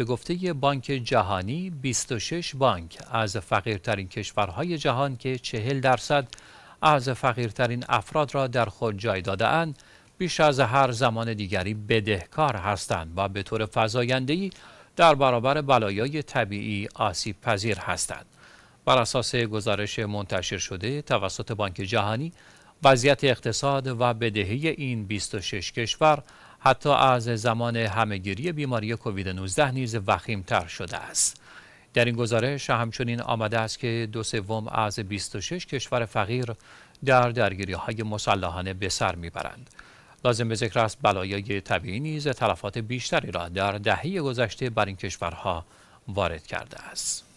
به گفته بانک جهانی 26 بانک از فقیرترین کشورهای جهان که 40 درصد از فقیرترین افراد را در خود جای دادهاند بیش از هر زمان دیگری بدهکار هستند و به طور فزاینده‌ای در برابر بلایای طبیعی آسیب پذیر هستند. بر اساس گزارش منتشر شده توسط بانک جهانی وضعیت اقتصاد و بدهی این 26 کشور حتی از زمان همگیری بیماری کووید 19 نیز تر شده است در این گزارش همچنین آمده است که دو سوم از 26 کشور فقیر در درگیری های مسلحانه به سر میبرند لازم به ذکر است بلایای طبیعی نیز تلفات بیشتری را در دهه گذشته بر این کشورها وارد کرده است